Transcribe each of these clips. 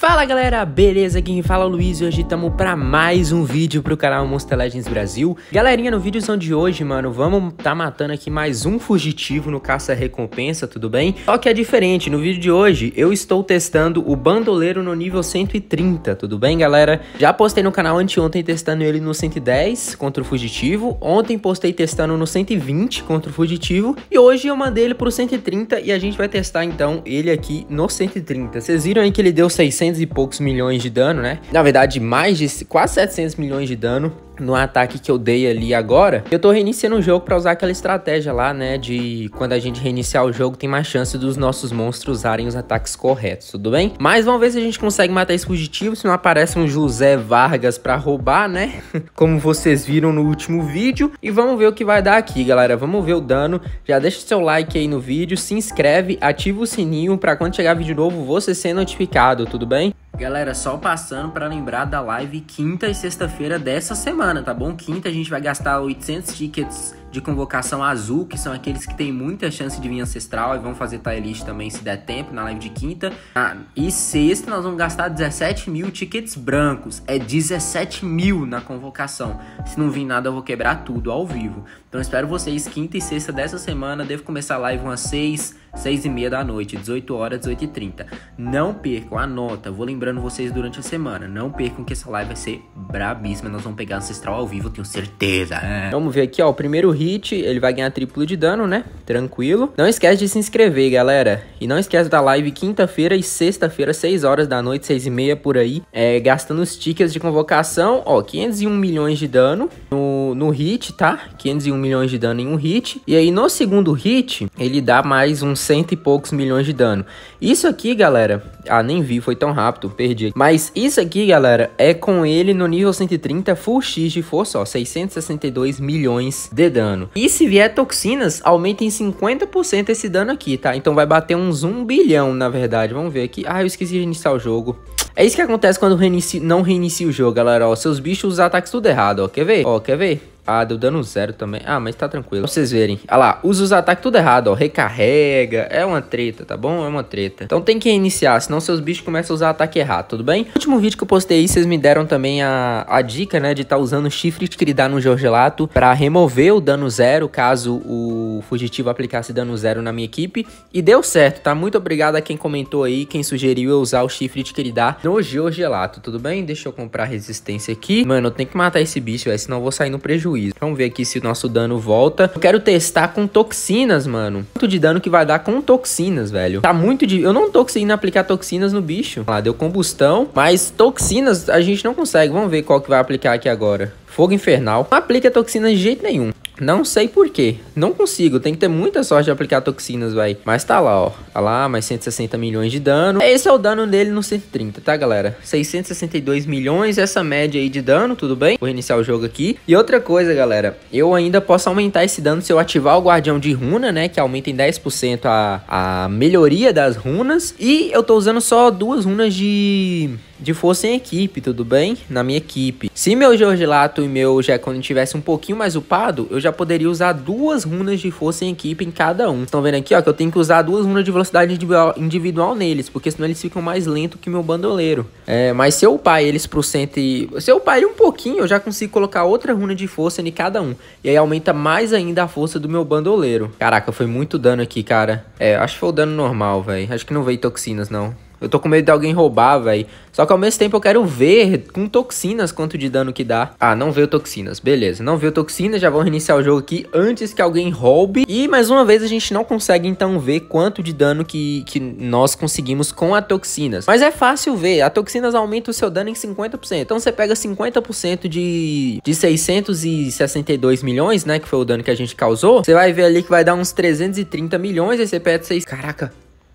Fala galera, beleza? Quem fala é o Luiz e hoje estamos para mais um vídeo pro canal Monster Legends Brasil. Galerinha, no vídeozão de hoje, mano, vamos tá matando aqui mais um fugitivo no caça-recompensa, tudo bem? Só que é diferente, no vídeo de hoje eu estou testando o bandoleiro no nível 130, tudo bem galera? Já postei no canal anteontem testando ele no 110 contra o fugitivo, ontem postei testando no 120 contra o fugitivo e hoje eu mandei ele pro 130 e a gente vai testar então ele aqui no 130. Vocês viram aí que ele deu 600 600 e poucos milhões de dano, né? Na verdade, mais de quase 700 milhões de dano no ataque que eu dei ali agora, eu tô reiniciando o jogo pra usar aquela estratégia lá, né, de quando a gente reiniciar o jogo tem mais chance dos nossos monstros usarem os ataques corretos, tudo bem? Mas vamos ver se a gente consegue matar esse fugitivo, se não aparece um José Vargas pra roubar, né? Como vocês viram no último vídeo. E vamos ver o que vai dar aqui, galera. Vamos ver o dano. Já deixa o seu like aí no vídeo, se inscreve, ativa o sininho pra quando chegar vídeo novo você ser notificado, tudo bem? Galera, só passando para lembrar da live quinta e sexta-feira dessa semana, tá bom? Quinta a gente vai gastar 800 tickets de convocação azul, que são aqueles que têm muita chance de vir ancestral e vão fazer tier list também se der tempo na live de quinta. Ah, e sexta nós vamos gastar 17 mil tickets brancos. É 17 mil na convocação. Se não vir nada, eu vou quebrar tudo ao vivo. Então espero vocês quinta e sexta dessa semana. Devo começar a live umas 6, 6 e meia da noite, 18 horas, 18 e 30. Não percam, anota. Vou lembrando vocês durante a semana. Não percam que essa live vai ser brabíssima. Nós vamos pegar ancestral ao vivo, tenho certeza. É. Vamos ver aqui, ó. O primeiro hit, ele vai ganhar triplo de dano, né? Tranquilo. Não esquece de se inscrever, galera. E não esquece da live quinta-feira e sexta-feira, 6 horas da noite, 6 e meia por aí. É, gastando os tickets de convocação. Ó, 501 milhões de dano no, no hit, tá? 501 milhões de dano em um hit. E aí no segundo hit, ele dá mais uns cento e poucos milhões de dano. Isso aqui, galera... Ah, nem vi, foi tão rápido, perdi. Mas isso aqui, galera, é com ele no nível 130 full X de força, ó. 662 milhões de dano dano. E se vier toxinas, aumenta em 50% esse dano aqui, tá? Então vai bater uns 1 bilhão, na verdade. Vamos ver aqui. Ah, eu esqueci de iniciar o jogo. É isso que acontece quando reinici... não reinicia o jogo, galera, ó. Seus bichos usam ataques tudo errado, ó. Quer ver? Ó, quer ver? Ah, deu dano zero também. Ah, mas tá tranquilo. Pra vocês verem. Ah lá, usa os ataques tudo errado, ó. Recarrega. É uma treta, tá bom? É uma treta. Então tem que iniciar, senão seus bichos começam a usar ataque errado, tudo bem? No último vídeo que eu postei aí, vocês me deram também a, a dica, né? De estar tá usando chifre de dá no Jorgelato pra remover o dano zero, caso o fugitivo aplicasse dano zero na minha equipe. E deu certo, tá? Muito obrigado a quem comentou aí, quem sugeriu eu usar o chifre de dá no Jorgelato, tudo bem? Deixa eu comprar resistência aqui. Mano, eu tenho que matar esse bicho, velho, senão eu vou sair no prejuízo prejuízo. Vamos ver aqui se o nosso dano volta. Eu quero testar com toxinas, mano. Quanto de dano que vai dar com toxinas, velho. Tá muito de... Eu não tô conseguindo aplicar toxinas no bicho. Lá, deu combustão, mas toxinas a gente não consegue. Vamos ver qual que vai aplicar aqui agora. Fogo infernal. Não aplica toxinas de jeito nenhum. Não sei porquê. Não consigo. Tem que ter muita sorte de aplicar toxinas, vai. Mas tá lá, ó. Tá lá, mais 160 milhões de dano. Esse é o dano dele no 130, tá, galera? 662 milhões, essa média aí de dano, tudo bem? Vou reiniciar o jogo aqui. E outra coisa, galera. Eu ainda posso aumentar esse dano se eu ativar o Guardião de Runa, né? Que aumenta em 10% a, a melhoria das runas. E eu tô usando só duas runas de de força em equipe, tudo bem? Na minha equipe. Se meu Georgilato e meu Jekon tivesse um pouquinho mais upado, eu já poderia usar duas runas de força em equipe em cada um. Estão vendo aqui, ó, que eu tenho que usar duas runas de velocidade individual neles, porque senão eles ficam mais lentos que meu bandoleiro. É, mas se eu upar eles pro centro e... Se eu upar ele um pouquinho, eu já consigo colocar outra runa de força em cada um. E aí aumenta mais ainda a força do meu bandoleiro. Caraca, foi muito dano aqui, cara. É, acho que foi o dano normal, velho. Acho que não veio toxinas, não. Eu tô com medo de alguém roubar, velho. Só que ao mesmo tempo eu quero ver com toxinas quanto de dano que dá. Ah, não veio toxinas. Beleza, não veio toxinas. Já vamos reiniciar o jogo aqui antes que alguém roube. E mais uma vez a gente não consegue então ver quanto de dano que, que nós conseguimos com a toxinas. Mas é fácil ver. A toxinas aumenta o seu dano em 50%. Então você pega 50% de, de 662 milhões, né? Que foi o dano que a gente causou. Você vai ver ali que vai dar uns 330 milhões. Aí você perde 6... Caraca,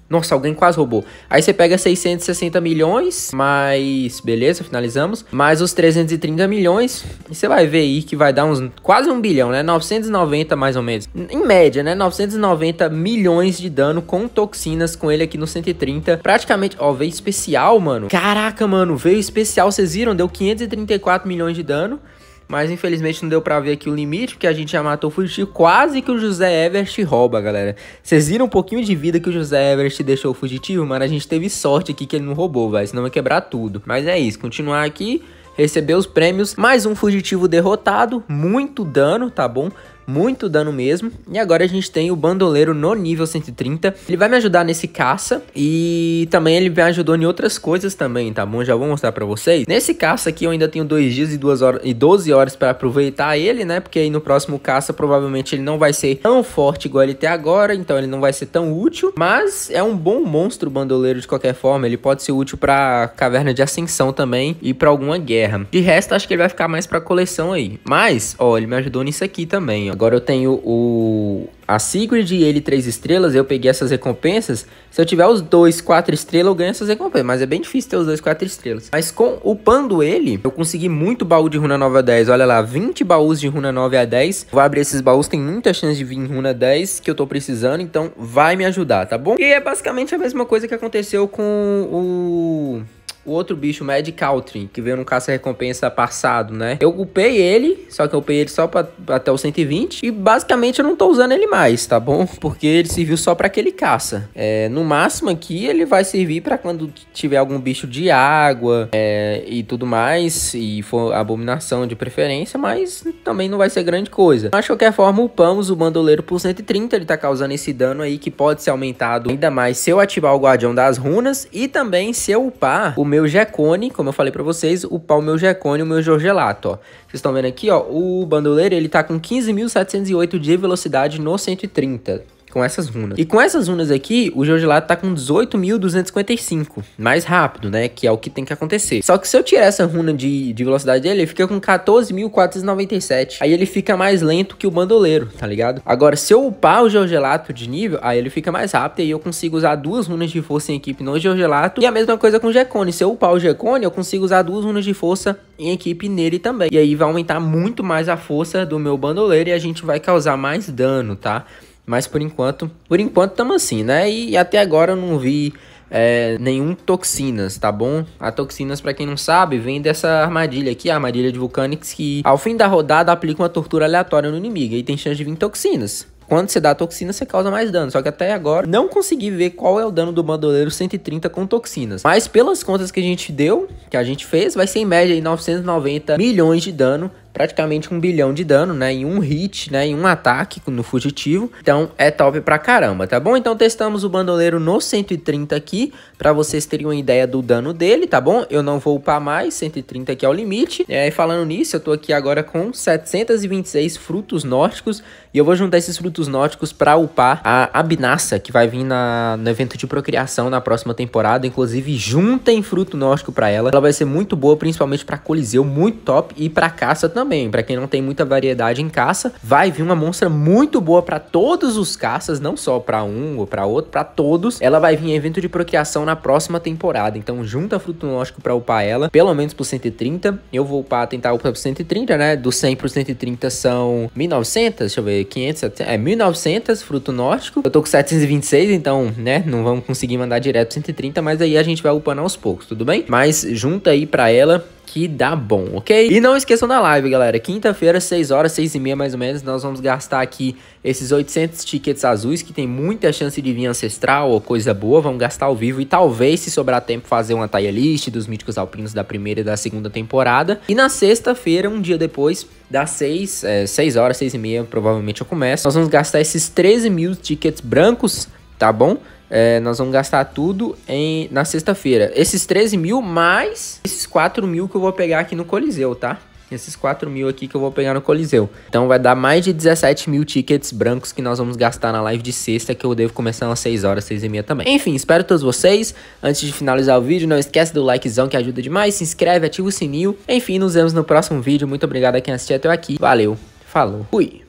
nossa, alguém quase roubou. Aí você pega 660 milhões, mais. Beleza, finalizamos. Mais os 330 milhões. E você vai ver aí que vai dar uns quase um bilhão, né? 990 mais ou menos. Em média, né? 990 milhões de dano com toxinas com ele aqui no 130. Praticamente. Ó, veio especial, mano. Caraca, mano. Veio especial. Vocês viram? Deu 534 milhões de dano. Mas infelizmente não deu pra ver aqui o limite, porque a gente já matou o fugitivo Quase que o José Everest rouba, galera. Vocês viram um pouquinho de vida que o José Everest deixou o fugitivo, mano? A gente teve sorte aqui que ele não roubou, vai. Senão ia quebrar tudo. Mas é isso, continuar aqui, receber os prêmios. Mais um fugitivo derrotado, muito dano, tá bom? muito dano mesmo. E agora a gente tem o bandoleiro no nível 130. Ele vai me ajudar nesse caça e também ele me ajudou em outras coisas também, tá bom? Já vou mostrar pra vocês. Nesse caça aqui eu ainda tenho 2 dias e, duas horas, e 12 horas pra aproveitar ele, né? Porque aí no próximo caça provavelmente ele não vai ser tão forte igual ele até agora, então ele não vai ser tão útil. Mas é um bom monstro bandoleiro de qualquer forma. Ele pode ser útil pra caverna de ascensão também e pra alguma guerra. De resto, acho que ele vai ficar mais pra coleção aí. Mas, ó, ele me ajudou nisso aqui também, ó. Agora eu tenho o a Sigrid e ele três estrelas, eu peguei essas recompensas. Se eu tiver os dois quatro estrelas, eu ganho essas recompensas. Mas é bem difícil ter os dois quatro estrelas. Mas com upando ele, eu consegui muito baú de runa 9 a 10. Olha lá, 20 baús de runa 9 a 10. Vou abrir esses baús, tem muita chance de vir em runa 10 que eu tô precisando. Então vai me ajudar, tá bom? E é basicamente a mesma coisa que aconteceu com o o outro bicho, o Mad Caltrin, que veio no caça-recompensa passado, né? Eu upei ele, só que eu upei ele só pra, até o 120. E basicamente eu não tô usando ele mais, tá bom? Porque ele serviu só pra aquele caça. É, no máximo aqui ele vai servir pra quando tiver algum bicho de água é, e tudo mais. E for abominação de preferência, mas também não vai ser grande coisa. Mas de qualquer forma, upamos o bandoleiro por 130. Ele tá causando esse dano aí que pode ser aumentado ainda mais se eu ativar o guardião das runas. E também se eu upar o meu meu Gecone, como eu falei para vocês, upar o meu Gecone e o meu Jorgelato, ó. Vocês estão vendo aqui, ó, o bandoleiro, ele tá com 15.708 de velocidade no 130, com essas runas. E com essas runas aqui, o Geogelado tá com 18.255, mais rápido, né, que é o que tem que acontecer. Só que se eu tirar essa runa de, de velocidade dele, ele fica com 14.497. Aí ele fica mais lento que o bandoleiro, tá ligado? Agora, se eu upar o Geogelato de nível, aí ele fica mais rápido e eu consigo usar duas runas de força em equipe no Geogelato. E a mesma coisa com o Gekone. Se eu upar o Gekone, eu consigo usar duas runas de força em equipe nele também. E aí vai aumentar muito mais a força do meu bandoleiro e a gente vai causar mais dano, tá? Mas por enquanto, por enquanto estamos assim, né? E até agora eu não vi é, nenhum toxinas, tá bom? A toxinas, para quem não sabe, vem dessa armadilha aqui, a armadilha de Vulcanix, que ao fim da rodada aplica uma tortura aleatória no inimigo e tem chance de vir toxinas. Quando você dá toxina, você causa mais dano. Só que até agora, não consegui ver qual é o dano do bandoleiro 130 com toxinas. Mas pelas contas que a gente deu, que a gente fez, vai ser em média aí 990 milhões de dano praticamente um bilhão de dano, né? Em um hit, né? Em um ataque no fugitivo. Então é top pra caramba, tá bom? Então testamos o bandoleiro no 130 aqui, pra vocês terem uma ideia do dano dele, tá bom? Eu não vou upar mais, 130 aqui é o limite. E é, e falando nisso, eu tô aqui agora com 726 frutos nórdicos. E eu vou juntar esses frutos nórdicos pra upar a Abinassa, que vai vir na, no evento de procriação na próxima temporada. Inclusive, juntem fruto nórdico pra ela. Ela vai ser muito boa, principalmente pra coliseu, muito top. E pra caça também também. Para quem não tem muita variedade em caça, vai vir uma monstra muito boa para todos os caças, não só para um ou para outro, para todos. Ela vai vir em evento de procriação na próxima temporada. Então junta fruto lógico para upar ela, pelo menos pro 130. Eu vou upar, tentar upar pro 130, né? Do 100 pro 130 são 1900, deixa eu ver, 500, 700, é 1900 fruto nótico. Eu tô com 726, então, né, não vamos conseguir mandar direto pro 130, mas aí a gente vai upando aos poucos, tudo bem? Mas junta aí para ela que dá bom, ok? E não esqueçam da live, galera. Quinta-feira, 6 horas, 6 e meia mais ou menos, nós vamos gastar aqui esses 800 tickets azuis, que tem muita chance de vir ancestral ou coisa boa. Vamos gastar ao vivo e talvez, se sobrar tempo, fazer uma tire list dos míticos alpinos da primeira e da segunda temporada. E na sexta-feira, um dia depois, das 6, é, 6 horas, 6 e meia, provavelmente eu começo. Nós vamos gastar esses 13 mil tickets brancos, tá bom? É, nós vamos gastar tudo em, na sexta-feira. Esses 13 mil mais esses 4 mil que eu vou pegar aqui no Coliseu, tá? Esses 4 mil aqui que eu vou pegar no Coliseu. Então vai dar mais de 17 mil tickets brancos que nós vamos gastar na live de sexta, que eu devo começar às 6 horas, 6 e meia também. Enfim, espero todos vocês. Antes de finalizar o vídeo, não esquece do likezão que ajuda demais. Se inscreve, ativa o sininho. Enfim, nos vemos no próximo vídeo. Muito obrigado a quem assistiu até aqui. Valeu, falou, fui!